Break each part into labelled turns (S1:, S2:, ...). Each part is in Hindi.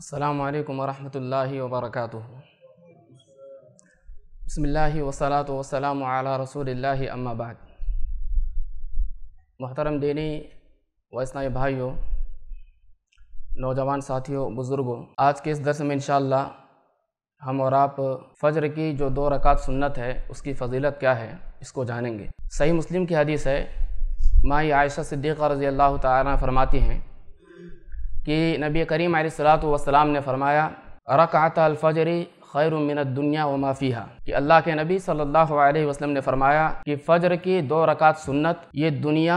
S1: अल्लाम वरहमल वबरक बसमिल्ल वसलात वसलाम रसूल अम्माबाद मोहतरम दीनी वैष्णव भाइयों नौजवान साथियों बुज़ुर्गों आज के इस दर्स में इन हम और आप फ़जर की जो दो रकात सुन्नत है उसकी फजीलत क्या है इसको जानेंगे सही मुस्लिम की हदीस है माई आयशा सिद्दीक़ा रज़ी अल्लाह तआला फरमाती हैं कि नबी करीम सलाम ने फरमाया रकात अलफजरी खैर दुनिया व माफ़िया कि अल्लाह के नबी सल्लल्लाहु अलैहि वसल्लम ने फरमाया कि फ़जर की दो रकात सुन्नत ये दुनिया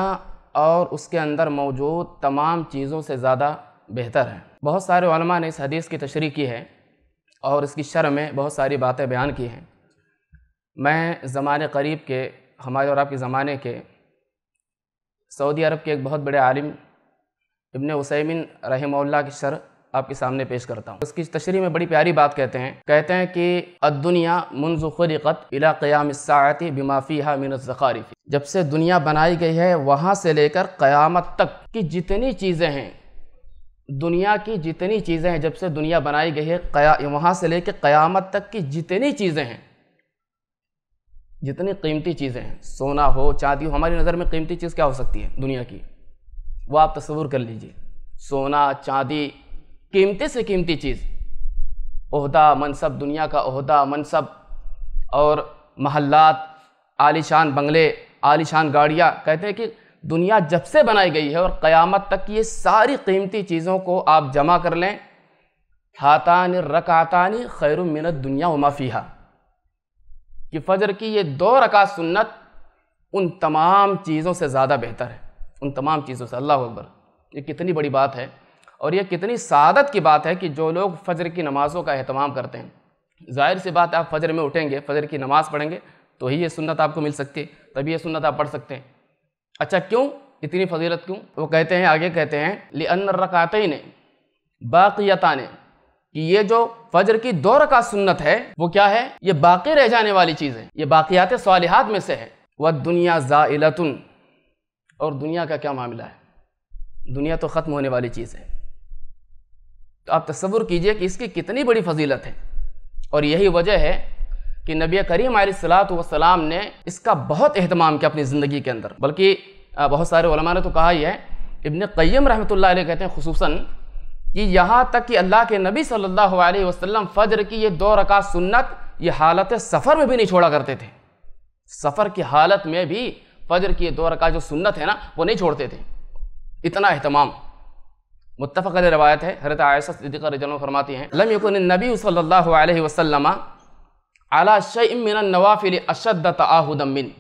S1: और उसके अंदर मौजूद तमाम चीज़ों से ज़्यादा बेहतर है बहुत सारे ने इस हदीस की तशरी की है और इसकी शर में बहुत सारी बातें बयान की हैं मैं ज़माने करीब के हमारे और आपके ज़माने के सऊदी अरब के एक बहुत बड़े आलिम इबन वसैमिन रहमल्ला की शर आपके सामने पेश करता हूँ उसकी तशरी में बड़ी प्यारी बात कहते हैं कहते हैं कि अदुनिया मुनजुखरिकत इला क़याम सायती बिमाफ़ी हा जब से दुनिया बनाई गई है वहाँ से लेकर क़यामत तक की जितनी चीज़ें हैं दुनिया की जितनी चीज़ें हैं जब से दुनिया बनाई गई है वहाँ से लेकर क़यामत तक की जितनी चीज़ें हैं जितनी कीमती चीज़ें हैं सोना हो चांदी हो हमारी नज़र में कीमती चीज़ क्या हो सकती है दुनिया की वो आप तस्वूर कर लीजिए सोना चांदी कीमती से कीमती चीज़ अहदा मनसब दुनिया का अहदा मनसब और महल्लात आलीशान बंगले आलीशान गाड़ियाँ कहते हैं कि दुनिया जब से बनाई गई है और क़यामत तक ये सारी कीमती चीज़ों को आप जमा कर लें हातान रकातानी खैर मिनत दुनिया उमाफ़िया कि फ़जर की ये दो रकात सुन्नत उन तमाम चीज़ों से ज़्यादा बेहतर है उन तमाम चीज़ों से अल्लाह अकबर ये कितनी बड़ी बात है और यह कितनी सादत की बात है कि जो लोग फजर की नमाज़ों का अहतमाम करते हैं ज़ाहिर सी बात आप फजर में उठेंगे फजर की नमाज़ पढ़ेंगे तो ही ये सुन्नत आपको मिल सकती है तभी ये सुन्नत आप पढ़ सकते हैं अच्छा क्यों इतनी फजीलत क्यों वो कहते हैं आगे कहते हैं ले अन रकात ने बाक़ियता ने कि ये जो फजर की दो रका सुन्नत है वो क्या है ये बाकी रह जाने वाली चीज़ है ये बाक़ियात सालिहात में से है वह दुनिया ज़ाइलतुन और दुनिया का क्या मामला है दुनिया तो ख़त्म होने वाली चीज़ है तो आप तस्वुर कीजिए कि इसकी कितनी बड़ी फजीलत है और यही वजह है कि नबी करीम सलाम ने इसका बहुत अहतमाम किया अपनी ज़िंदगी के अंदर बल्कि बहुत सारे ने तो कहा ही है इबन कैम रहमत कहते हैं खसूस कि यहाँ तक कि अल्लाह के नबी सल्लल्लाहु अलैहि वसल्लम फ़जर की ये दो रका सुन्नत ये हालत सफ़र में भी नहीं छोड़ा करते थे सफ़र की हालत में भी फजर की दो रका जो सुन्नत है ना वो नहीं छोड़ते थे इतना अहतमाम मुतफ़ रवायत है हरत आयसा सिद्दीक़ रजन फरमाती हैं लम यकुन नबी सल्ला वसलम अला शमिन नवाफिल अशद तहुदमिन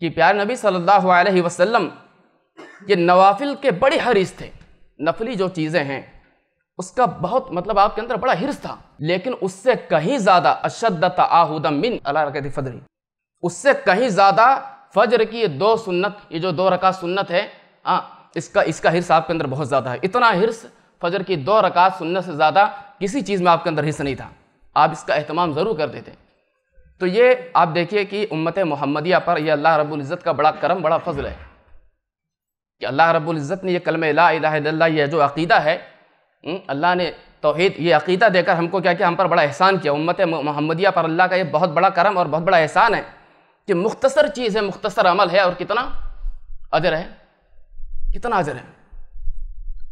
S1: कि प्यार नबी सल्लल्लाहु अलैहि वसल्लम ये नवाफिल के बड़े हरिस थे नफली जो चीज़ें हैं उसका बहुत मतलब आपके अंदर बड़ा हिरस था लेकिन उससे कहीं ज़्यादा अशद तहुदमिन अला रकत फ़दरी उससे कहीं ज़्यादा फजर की ये दो सुन्नत ये जो दो रकात सुन्नत है हाँ इसका इसका हिरस आपके अंदर बहुत ज़्यादा है इतना हिरस फजर की दो रकात सुन्नत से ज़्यादा किसी चीज़ में आपके अंदर हिस्स नहीं था आप इसका अहतमाम ज़रूर करते थे तो ये आप देखिए कि उम्मत मोहम्मदिया पर यह अल्लाह रबुल्ज़त का बड़ा करम बड़ा फजल है कि अल्लाह रबुल्ज़त ने यह कलम ला यह जो अकीदा है अल्लाह ने तोहद ये अकीदा देकर हमको क्या किया हम पर बड़ा एहसान किया उम्मत मोहम्मदिया पर अल्लाह का ये बहुत बड़ा करम और बहुत बड़ा एहसान है कि मुख्तसर चीज़ है मुख्तसर अमल है और कितना अजर है कितना अजर है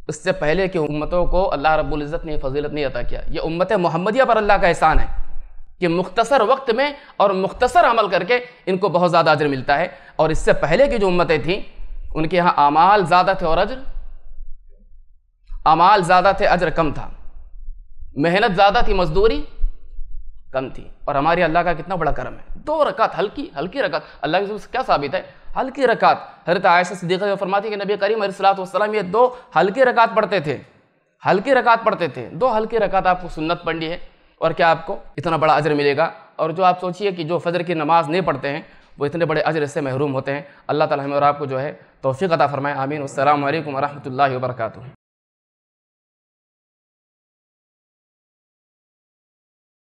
S1: उससे पहले कि उम्मतों को अल्लाह रब्बुल इज़्ज़त ने फजीलत नहीं अता किया ये उम्मत मोहम्मदिया पर अल्लाह का एहसान है कि मुख्तसर वक्त में और मुख्तसर अमल करके इनको बहुत ज़्यादा अजर मिलता है और इससे पहले की जो उम्मतें थीं उनके यहाँ अमाल ज़्यादा थे और अजर अमाल ज़्यादा थे अजर कम था मेहनत ज़्यादा थी मजदूरी कम थी और हमारे अल्लाह का कितना बड़ा करम है दो रकात हल्की हल्की रकात अल्लाह के क्या साबित है हल्की रकात हरत आयशा सिद्दीक़ा जो फरमाती कि नबी करीम सलाम ये दो हल्की रकात पढ़ते थे हल्की रकात पढ़ते थे दो हल्की रकात आपको सुन्नत पढ़नी है और क्या आपको इतना बड़ा अजर मिलेगा और जो आप सोचिए कि जो फजर की नमाज़ नहीं पढ़ते हैं वो इतने बड़े अजर से महरूम होते हैं अल्लाह ताला हमें और आपको जो है तोफ़ी अता फ़रमाए आमीन अल्लाम वरहमल वर्का